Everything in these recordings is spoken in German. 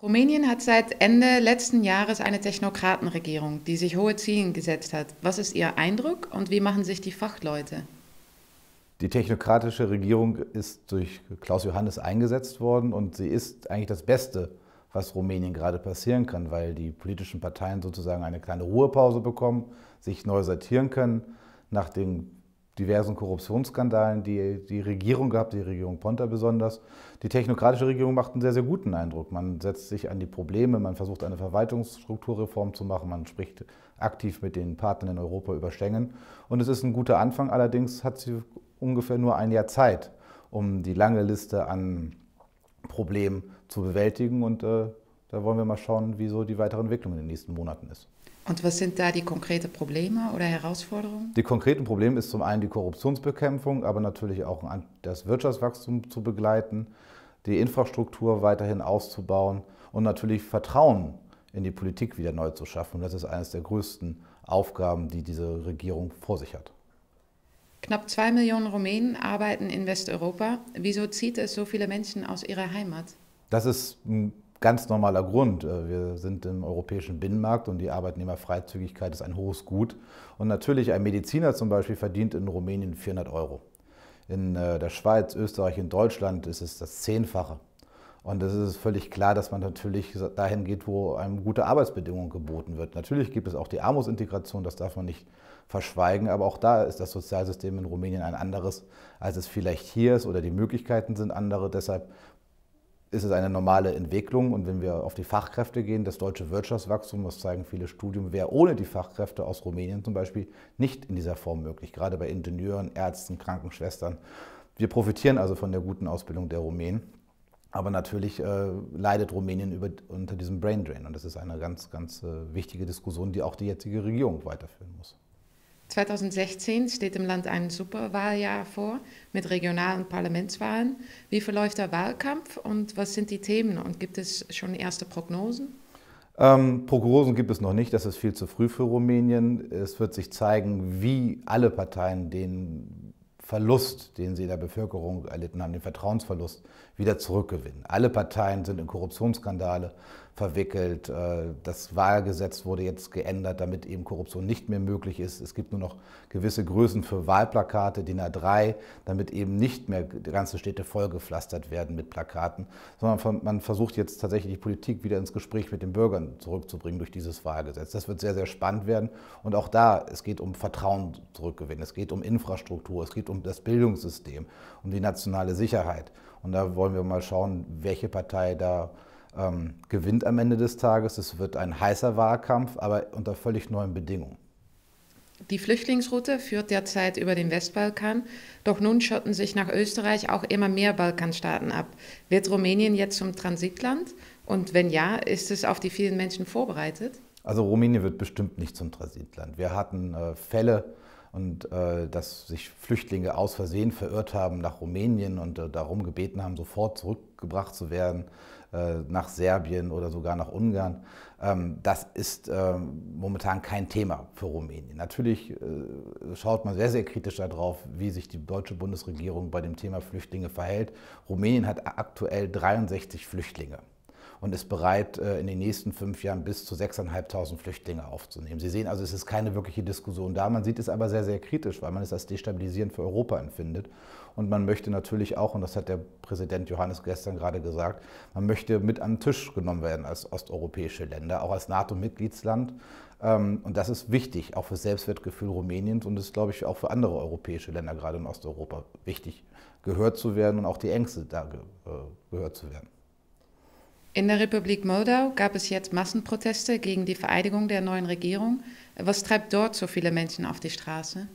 Rumänien hat seit Ende letzten Jahres eine Technokratenregierung, die sich hohe Ziele gesetzt hat. Was ist Ihr Eindruck und wie machen sich die Fachleute? Die technokratische Regierung ist durch Klaus Johannes eingesetzt worden und sie ist eigentlich das Beste, was Rumänien gerade passieren kann, weil die politischen Parteien sozusagen eine kleine Ruhepause bekommen, sich neu sortieren können nach den diversen Korruptionsskandalen die, die Regierung gehabt, die Regierung Ponta besonders. Die technokratische Regierung macht einen sehr, sehr guten Eindruck. Man setzt sich an die Probleme, man versucht eine Verwaltungsstrukturreform zu machen, man spricht aktiv mit den Partnern in Europa über Schengen. Und es ist ein guter Anfang, allerdings hat sie ungefähr nur ein Jahr Zeit, um die lange Liste an Problemen zu bewältigen. Und äh, da wollen wir mal schauen, wie so die weitere Entwicklung in den nächsten Monaten ist. Und was sind da die konkreten Probleme oder Herausforderungen? Die konkreten Probleme ist zum einen die Korruptionsbekämpfung, aber natürlich auch das Wirtschaftswachstum zu begleiten, die Infrastruktur weiterhin auszubauen und natürlich Vertrauen in die Politik wieder neu zu schaffen. das ist eines der größten Aufgaben, die diese Regierung vor sich hat. Knapp zwei Millionen Rumänen arbeiten in Westeuropa. Wieso zieht es so viele Menschen aus ihrer Heimat? Das ist ein ganz normaler Grund. Äh, wir sind im europäischen Binnenmarkt und die Arbeitnehmerfreizügigkeit ist ein hohes Gut. Und natürlich ein Mediziner zum Beispiel verdient in Rumänien 400 Euro. In äh, der Schweiz, Österreich in Deutschland ist es das Zehnfache. Und es ist völlig klar, dass man natürlich dahin geht, wo einem gute Arbeitsbedingungen geboten wird. Natürlich gibt es auch die Armutsintegration, das darf man nicht verschweigen, aber auch da ist das Sozialsystem in Rumänien ein anderes, als es vielleicht hier ist oder die Möglichkeiten sind andere. Deshalb ist es eine normale Entwicklung. Und wenn wir auf die Fachkräfte gehen, das deutsche Wirtschaftswachstum, das zeigen viele Studien, wäre ohne die Fachkräfte aus Rumänien zum Beispiel nicht in dieser Form möglich, gerade bei Ingenieuren, Ärzten, Krankenschwestern. Wir profitieren also von der guten Ausbildung der Rumänen. Aber natürlich äh, leidet Rumänien über, unter diesem Braindrain. Und das ist eine ganz, ganz äh, wichtige Diskussion, die auch die jetzige Regierung weiterführen muss. 2016 steht im Land ein Superwahljahr vor mit regionalen Parlamentswahlen. Wie verläuft der Wahlkampf und was sind die Themen und gibt es schon erste Prognosen? Ähm, Prognosen gibt es noch nicht, das ist viel zu früh für Rumänien. Es wird sich zeigen, wie alle Parteien den Verlust, den sie in der Bevölkerung erlitten haben, den Vertrauensverlust, wieder zurückgewinnen. Alle Parteien sind in Korruptionsskandale verwickelt. Äh, das Wahlgesetz wurde jetzt geändert, damit eben Korruption nicht mehr möglich ist. Es gibt nur noch gewisse Größen für Wahlplakate, DIN A3, damit eben nicht mehr ganze Städte vollgepflastert werden mit Plakaten, sondern man versucht jetzt tatsächlich die Politik wieder ins Gespräch mit den Bürgern zurückzubringen durch dieses Wahlgesetz. Das wird sehr, sehr spannend werden. Und auch da, es geht um Vertrauen zurückgewinnen, es geht um Infrastruktur, es geht um um das Bildungssystem, um die nationale Sicherheit. Und da wollen wir mal schauen, welche Partei da ähm, gewinnt am Ende des Tages. Es wird ein heißer Wahlkampf, aber unter völlig neuen Bedingungen. Die Flüchtlingsroute führt derzeit über den Westbalkan, doch nun schotten sich nach Österreich auch immer mehr Balkanstaaten ab. Wird Rumänien jetzt zum Transitland? Und wenn ja, ist es auf die vielen Menschen vorbereitet? Also Rumänien wird bestimmt nicht zum Transitland. Wir hatten äh, Fälle und äh, dass sich Flüchtlinge aus Versehen verirrt haben nach Rumänien und äh, darum gebeten haben, sofort zurückgebracht zu werden äh, nach Serbien oder sogar nach Ungarn. Ähm, das ist ähm, momentan kein Thema für Rumänien. Natürlich äh, schaut man sehr, sehr kritisch darauf, wie sich die deutsche Bundesregierung bei dem Thema Flüchtlinge verhält. Rumänien hat aktuell 63 Flüchtlinge und ist bereit, äh, in den nächsten fünf Jahren bis zu 6.500 Flüchtlinge aufzunehmen. Sie sehen also, es ist keine wirkliche Diskussion da. Man sieht es aber sehr, sehr kritisch, weil man es als destabilisierend für Europa empfindet. Und man möchte natürlich auch, und das hat der Präsident Johannes gestern gerade gesagt, man möchte mit an den Tisch genommen werden als osteuropäische Länder, auch als NATO-Mitgliedsland. Ähm, und das ist wichtig, auch für Selbstwertgefühl Rumäniens und ist, glaube ich, auch für andere europäische Länder, gerade in Osteuropa, wichtig, gehört zu werden und auch die Ängste da äh, gehört zu werden. In der Republik Moldau gab es jetzt Massenproteste gegen die Vereidigung der neuen Regierung. Was treibt dort so viele Menschen auf die Straße?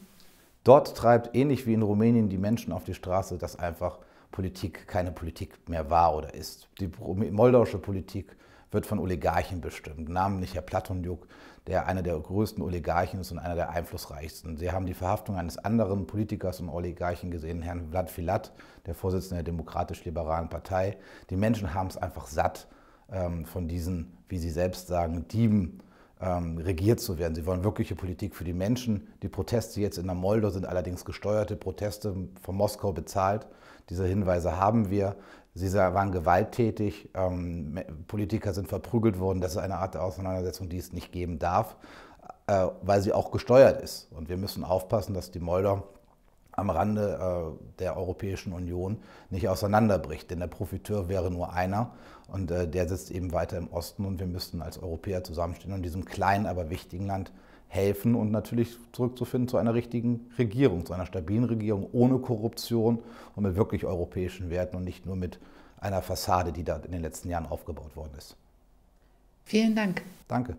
Dort treibt ähnlich wie in Rumänien die Menschen auf die Straße, dass einfach Politik keine Politik mehr war oder ist. Die moldauische Politik wird von Oligarchen bestimmt. Namentlich Herr Platonjuk, der einer der größten Oligarchen ist und einer der einflussreichsten. Sie haben die Verhaftung eines anderen Politikers und Oligarchen gesehen, Herrn Vlad Filat, der Vorsitzende der Demokratisch-Liberalen Partei. Die Menschen haben es einfach satt, ähm, von diesen, wie sie selbst sagen, Dieben ähm, regiert zu werden. Sie wollen wirkliche Politik für die Menschen. Die Proteste jetzt in der Moldau sind allerdings gesteuerte Proteste von Moskau bezahlt. Diese Hinweise haben wir. Sie waren gewalttätig, ähm, Politiker sind verprügelt worden. Das ist eine Art der Auseinandersetzung, die es nicht geben darf, äh, weil sie auch gesteuert ist. Und wir müssen aufpassen, dass die Moldau am Rande äh, der Europäischen Union nicht auseinanderbricht. Denn der Profiteur wäre nur einer und äh, der sitzt eben weiter im Osten und wir müssten als Europäer zusammenstehen und diesem kleinen, aber wichtigen Land helfen und natürlich zurückzufinden zu einer richtigen Regierung, zu einer stabilen Regierung ohne Korruption und mit wirklich europäischen Werten und nicht nur mit einer Fassade, die da in den letzten Jahren aufgebaut worden ist. Vielen Dank. Danke.